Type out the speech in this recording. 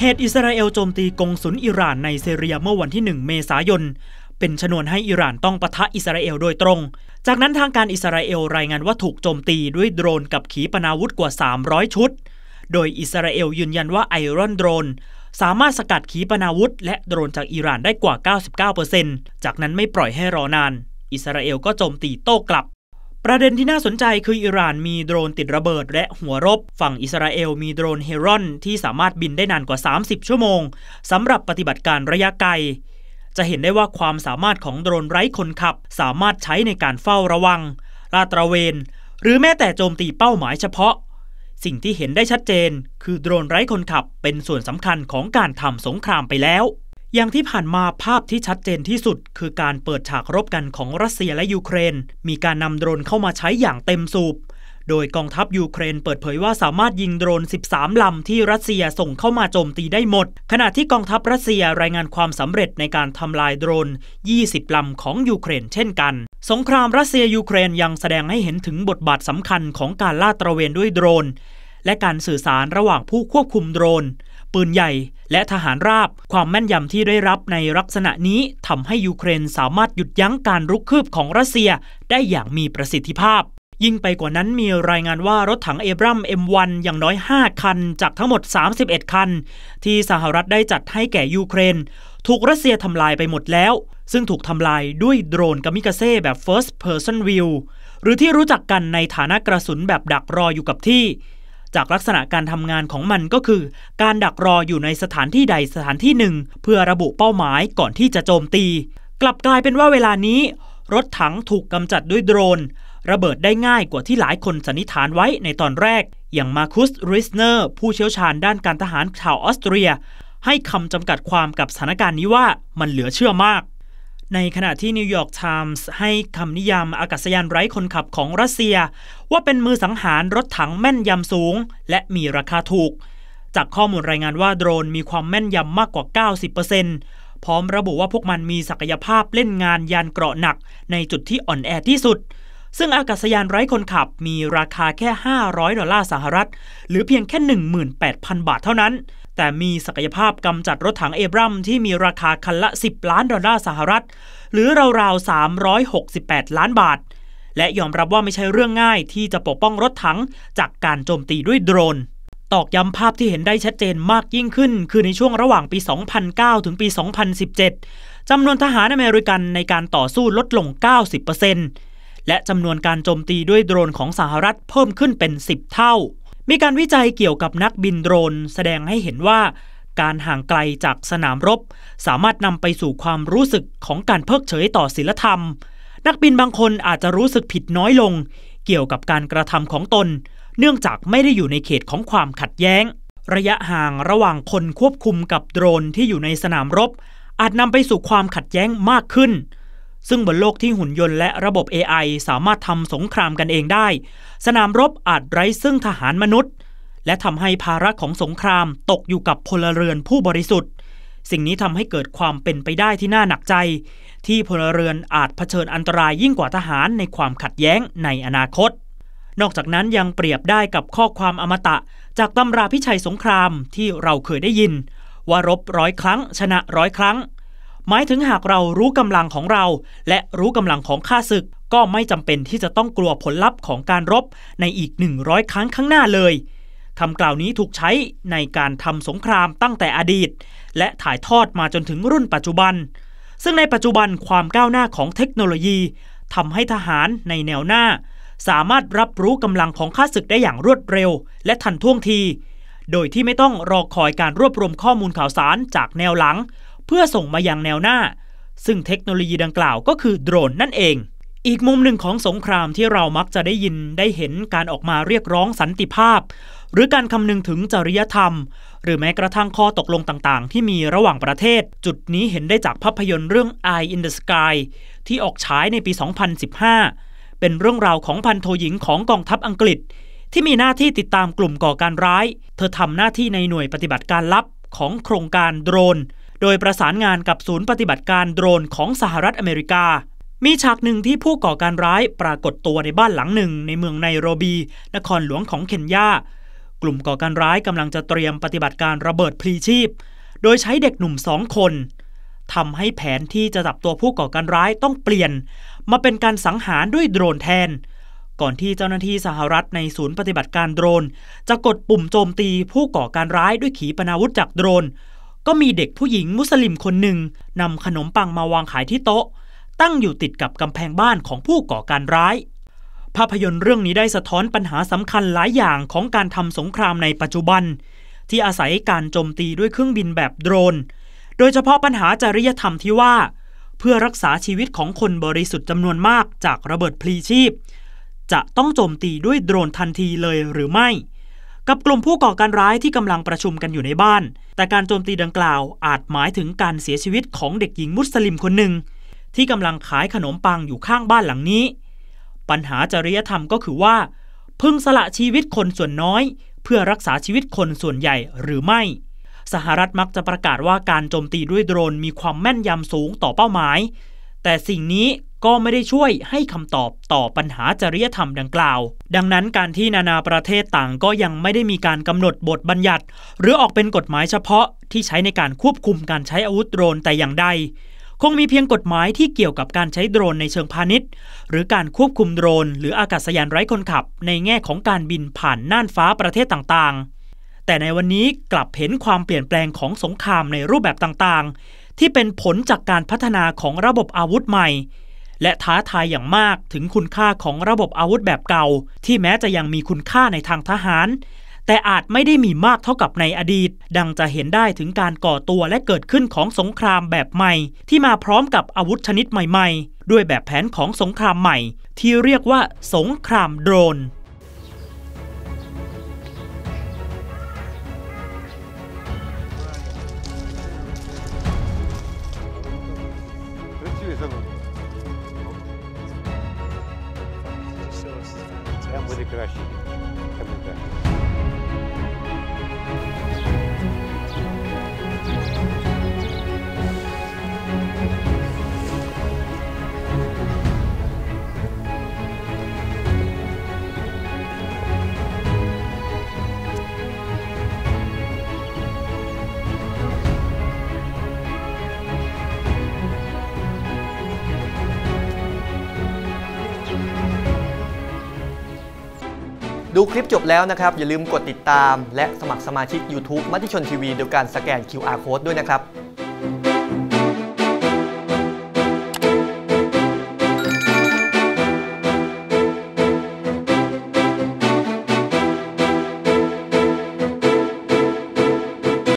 เหตุอิสราเอลโจมตีกงสุลอิหร่านในซเรียเมื่อวันที่ 1 เมษายน เป็นชนวนให้อิหร่านต้องปะทะอิสราเอลโดยตรง จากนั้นทางการอิสราเอลรายงานว่าถูกโจมตีด้วยโดรนกับขีปนาวุธกว่า 300 ชุด โดยอิสราเอลยืนยันว่าไอรอนโดรนสามารถสกัดขีปนาวุธและโดรนจากอิหร่านได้กว่า 99%จากนั้นไม่ปล่อยให้รอนาน อิสราเอลก็โจมตีโต้กลับประเด็นที่น่าสนใจคือ อิหร่านมีโดรนติดระเบิดและหัวรบ ฝั่งอิสราเอลมีโดรนเฮรอนที่สามารถบินได้นานกว่า 30 ชั่วโมง สำหรับปฏิบัติการระยะไกล จะเห็นได้ว่าความสามารถของโดรนไร้คนขับสามารถใช้ในการเฝ้าระวังลาดตระเวน หรือแม้แต่โจมตีเป้าหมายเฉพาะ สิ่งที่เห็นได้ชัดเจน คือโดรนไร้คนขับเป็นส่วนสำคัญของการทำสงครามไปแล้วอย่างที่ผ่านมาภาพที่ชัดเจนที่สุดคือการเปิดฉากรบกันของรัสเซียและยูเครน มีการนำโดรนเข้ามาใช้อย่างเต็มสูบโดยกองทัพยูเครนเปิดเผยว่าสามารถยิงโดรน 13 ลำที่รัสเซียส่งเข้ามาโจมตีได้หมด ขณะที่กองทัพรัสเซียรายงานความสำเร็จในการทำลายโดรน 20 ลำของยูเครน เช่นกัน สงครามรัสเซียยูเครนยังแสดงให้เห็นถึงบทบาทสำคัญของการลาดตระเวนด้วยโดรนและการสื่อสารระหว่างผู้ควบคุมโดรน ปืนใหญ่และทหารราบความแม่นยำที่ได้รับในลักษณะนี้ทำให้ยูเครนสามารถหยุดยั้งการรุกคืบของรัสเซีย ได้อย่างมีประสิทธิภาพ ยิ่งไปกว่านั้นมีรายงานว่ารถถังเอบรัม M1 อย่างน้อย 5 คันจากทั้งหมด 31 คัน ที่สหรัฐได้จัดให้แก่ยูเครน ถูกรัสเซียทำลายไปหมดแล้ว ซึ่งถูกทำลายด้วยโดรนกามิกาเซ่แบบ first person view หรือที่รู้จักกันในฐานะกระสุนแบบดักรออยู่กับที่จากลักษณะการทำงานของมันก็คือ การดักรออยู่ในสถานที่ใดสถานที่หนึ่ง เพื่อระบุเป้าหมายก่อนที่จะโจมตี กลับกลายเป็นว่าเวลานี้ รถถังถูกกำจัดด้วยโดรน ระเบิดได้ง่ายกว่าที่หลายคนสันนิษฐานไว้ในตอนแรก อย่างมาคุสริสเนอร์ ผู้เชี่ยวชาญด้านการทหารชาวออสเตรีย ให้คำจำกัดความกับสถานการณ์นี้ว่ามันเหลือเชื่อมากในขณะที่นิวยอร์กไทมส์ให้คำนิยามอากาศยานไร้คนขับของรัสเซีย ว่าเป็นมือสังหารรถถังแม่นยำสูง และมีราคาถูก จากข้อมูลรายงานว่าโดรนมีความแม่นยำมากกว่า 90%พร้อมระบุว่าพวกมันมีศักยภาพเล่นงานยานเกราะหนัก ในจุดที่อ่อนแอที่สุดซึ่งอากาศยานไร้คนขับมีราคาแค่ 500 ดอลลาร์สหรัฐ หรือเพียงแค่ 18,000 บาทเท่านั้น แต่มีศักยภาพกำจัดรถถังเอบรัมที่มีราคาคันละ 10 ล้านดอลลาร์สหรัฐ หรือราวๆ 368 ล้านบาท และยอมรับว่าไม่ใช่เรื่องง่ายที่จะปกป้องรถถัง จากการโจมตีด้วยโดรน ตอกย้ำภาพที่เห็นได้ชัดเจนมากยิ่งขึ้น คือในช่วงระหว่างปี 2009 ถึงปี 2017 จำนวนทหารอเมริกันในการต่อสู้ลดลง 90%เและจำนวนการโจมตีด้วยโดรนของสหรัฐเพิ่มขึ้นเป็น 10 เท่า มีการวิจัยเกี่ยวกับนักบินโดรน แสดงให้เห็นว่า การห่างไกลจากสนามรบ สามารถนำไปสู่ความรู้สึกของการเพิกเฉยต่อศีลธรรม นักบินบางคนอาจจะรู้สึกผิดน้อยลง เกี่ยวกับการกระทำของตน เนื่องจากไม่ได้อยู่ในเขตของความขัดแย้ง ระยะห่างระหว่างคนควบคุมกับโดรนที่อยู่ในสนามรบ อาจนำไปสู่ความขัดแย้งมากขึ้นซึ่งบนโลกที่หุ่นยนต์และระบบ AI สามารถทำสงครามกันเองได้ สนามรบอาจไร้ซึ่งทหารมนุษย์ และทำให้ภาระของสงครามตกอยู่กับพลเรือนผู้บริสุทธิ์ สิ่งนี้ทำให้เกิดความเป็นไปได้ที่น่าหนักใจ ที่พลเรือนอาจเผชิญอันตรายยิ่งกว่าทหารในความขัดแย้งในอนาคต นอกจากนั้นยังเปรียบได้กับข้อความอมตะ จากตำราพิชัยสงครามที่เราเคยได้ยิน ว่ารบร้อยครั้ง ชนะร้อยครั้งหมายถึงหากเรารู้กำลังของเรา และรู้กำลังของข้าศึกก็ไม่จำเป็นที่จะต้องกลัวผลลัพธ์ของการรบในอีก 100 ครั้งข้างหน้าเลยคำกล่าวนี้ถูกใช้ในการทำสงครามตั้งแต่อดีต และถ่ายทอดมาจนถึงรุ่นปัจจุบัน ซึ่งในปัจจุบันความก้าวหน้าของเทคโนโลยีทำให้ทหารในแนวหน้า สามารถรับรู้กำลังของข้าศึกได้อย่างรวดเร็ว และทันท่วงที โดยที่ไม่ต้องรอคอยการรวบรวมข้อมูลข่าวสารจากแนวหลังเพื่อส่งมายังแนวหน้า ซึ่งเทคโนโลยีดังกล่าวก็คือ โดรน นั่นเอง อีกมุมหนึ่งของสงครามที่เรามักจะได้ยินได้เห็นการออกมาเรียกร้องสันติภาพ หรือการคำนึงถึงจริยธรรม หรือแม้กระทั่งข้อตกลงต่างๆ ที่มีระหว่างประเทศ จุดนี้เห็นได้จากภาพยนตร์เรื่อง Eye in the Sky ที่ออกฉายในปี 2015 เป็นเรื่องราวของพันโทหญิงของกองทัพอังกฤษ ที่มีหน้าที่ติดตามกลุ่มก่อการร้าย เธอทำหน้าที่ในหน่วยปฏิบัติการลับของโครงการโดรนโดยประสานงานกับศูนย์ปฏิบัติการโดรนของสหรัฐอเมริกา มีฉากหนึ่งที่ผู้ก่อการร้ายปรากฏตัวในบ้านหลังหนึ่งในเมืองไนโรบี นครหลวงของเคนยา กลุ่มก่อการร้ายกำลังจะเตรียมปฏิบัติการระเบิดพลีชีพ โดยใช้เด็กหนุ่มสองคนทำให้แผนที่จะจับตัวผู้ก่อการร้ายต้องเปลี่ยน มาเป็นการสังหารด้วยโดรนแทน ก่อนที่เจ้าหน้าที่สหรัฐในศูนย์ปฏิบัติการโดรน จะกดปุ่มโจมตีผู้ก่อการร้ายด้วยขีปนาวุธจากโดรนก็มีเด็กผู้หญิงมุสลิมคนหนึ่งนำขนมปังมาวางขายที่โต๊ะ ตั้งอยู่ติดกับกำแพงบ้านของผู้ก่อการร้าย ภาพยนตร์เรื่องนี้ได้สะท้อนปัญหาสำคัญหลายอย่างของการทำสงครามในปัจจุบัน ที่อาศัยการโจมตีด้วยเครื่องบินแบบโดรน โดยเฉพาะปัญหาจริยธรรมที่ว่า เพื่อรักษาชีวิตของคนบริสุทธิ์จำนวนมากจากระเบิดพลีชีพ จะต้องโจมตีด้วยโดรนทันทีเลยหรือไม่กับกลุ่มผู้ก่อการร้ายที่กำลังประชุมกันอยู่ในบ้าน แต่การโจมตีดังกล่าวอาจหมายถึงการเสียชีวิตของเด็กหญิงมุสลิมคนหนึ่ง ที่กำลังขายขนมปังอยู่ข้างบ้านหลังนี้ ปัญหาจริยธรรมก็คือว่า พึงสละชีวิตคนส่วนน้อย เพื่อรักษาชีวิตคนส่วนใหญ่หรือไม่ สหรัฐมักจะประกาศว่าการโจมตีด้วยโดรนมีความแม่นยำสูงต่อเป้าหมาย แต่สิ่งนี้ก็ไม่ได้ช่วยให้คำตอบต่อปัญหาจริยธรรมดังกล่าว ดังนั้นการที่นานาประเทศต่างก็ยังไม่ได้มีการกำหนดบทบัญญัติ หรือออกเป็นกฎหมายเฉพาะที่ใช้ในการควบคุมการใช้อาวุธโดรนแต่อย่างใดคงมีเพียงกฎหมายที่เกี่ยวกับการใช้โดรนในเชิงพาณิชย์ หรือการควบคุมโดรนหรืออากาศยานไร้คนขับ ในแง่ของการบินผ่านน่านฟ้าประเทศต่างๆ แต่ในวันนี้กลับเห็นความเปลี่ยนแปลงของสงครามในรูปแบบต่างๆ ที่เป็นผลจากการพัฒนาของระบบอาวุธใหม่และท้าทายอย่างมากถึงคุณค่าของระบบอาวุธแบบเก่า ที่แม้จะยังมีคุณค่าในทางทหาร แต่อาจไม่ได้มีมากเท่ากับในอดีต ดังจะเห็นได้ถึงการก่อตัวและเกิดขึ้นของสงครามแบบใหม่ ที่มาพร้อมกับอาวุธชนิดใหม่ๆ ด้วยแบบแผนของสงครามใหม่ ที่เรียกว่าสงครามโดรนดูคลิปจบแล้วนะครับ อย่าลืมกดติดตามและสมัครสมาชิก YouTube มัติชนทีวีโดยการสแกน QR Code ด้วยนะครับ